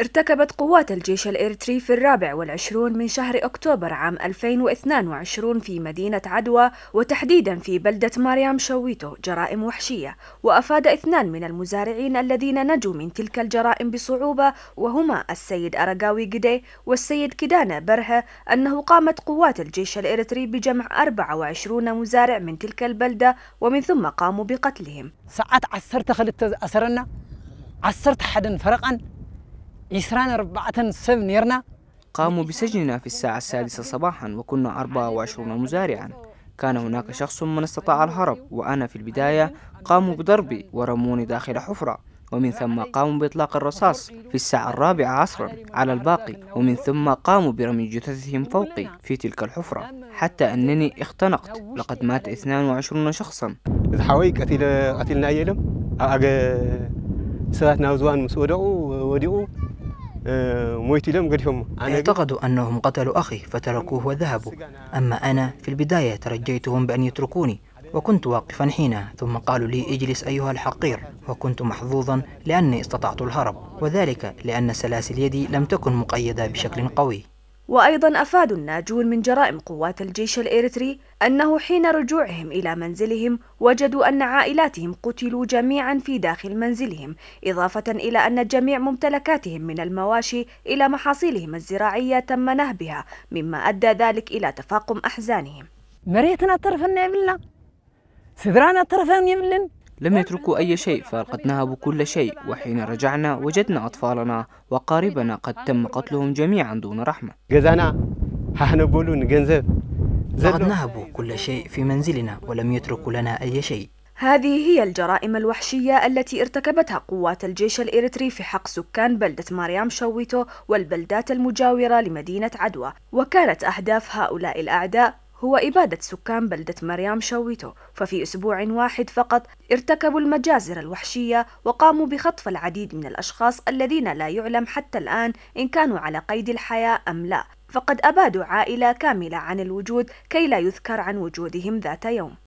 ارتكبت قوات الجيش الإريتري في الرابع والعشرون من شهر أكتوبر عام 2022 في مدينة عدوى وتحديدا في بلدة مريم شويتو جرائم وحشية وأفاد اثنان من المزارعين الذين نجوا من تلك الجرائم بصعوبة وهما السيد أرقاوي قدي والسيد كدانة برهة أنه قامت قوات الجيش الإريتري بجمع 24 مزارع من تلك البلدة ومن ثم قاموا بقتلهم ساعات عسرت خلت أسرنا عسرت حدا فرقا يسران أربعة سب نيرنا قاموا بسجننا في الساعة السادسة صباحا وكنا 24 مزارعا كان هناك شخص من استطاع الهرب وأنا في البداية قاموا بضربي ورموني داخل حفرة ومن ثم قاموا بإطلاق الرصاص في الساعة الرابعة عصرا على الباقي ومن ثم قاموا برمي جثثهم فوقي في تلك الحفرة حتى أنني اختنقت لقد مات 22 شخصا إذا قتل قتلنا أيلم أجا ساتنا وزوان مسودعوا وديو آه، مويت لهم قال اعتقدوا أنهم قتلوا أخي فتركوه وذهبوا أما أنا في البداية ترجيتهم بأن يتركوني وكنت واقفا حينها ثم قالوا لي اجلس أيها الحقير وكنت محظوظا لأني استطعت الهرب وذلك لأن سلاسل يدي لم تكن مقيدة بشكل قوي وأيضا أفاد الناجون من جرائم قوات الجيش الإريتري أنه حين رجوعهم إلى منزلهم وجدوا أن عائلاتهم قتلوا جميعا في داخل منزلهم إضافة إلى أن جميع ممتلكاتهم من المواشي إلى محاصيلهم الزراعية تم نهبها مما أدى ذلك إلى تفاقم أحزانهم مريتنا طرفا يبلنا سدرانا طرفا يبلن لم يتركوا أي شيء فقد نهبوا كل شيء وحين رجعنا وجدنا أطفالنا وقاربنا قد تم قتلهم جميعا دون رحمة جزانا هنبولون جنزب نهبوا كل شيء في منزلنا ولم يتركوا لنا أي شيء هذه هي الجرائم الوحشية التي ارتكبتها قوات الجيش الإريتري في حق سكان بلدة مريم شويتو والبلدات المجاورة لمدينة عدوى وكانت أهداف هؤلاء الأعداء هو إبادة سكان بلدة مريم شويتو ففي أسبوع واحد فقط ارتكبوا المجازر الوحشية وقاموا بخطف العديد من الأشخاص الذين لا يعلم حتى الآن إن كانوا على قيد الحياة أم لا فقد أبادوا عائلة كاملة عن الوجود كي لا يذكر عن وجودهم ذات يوم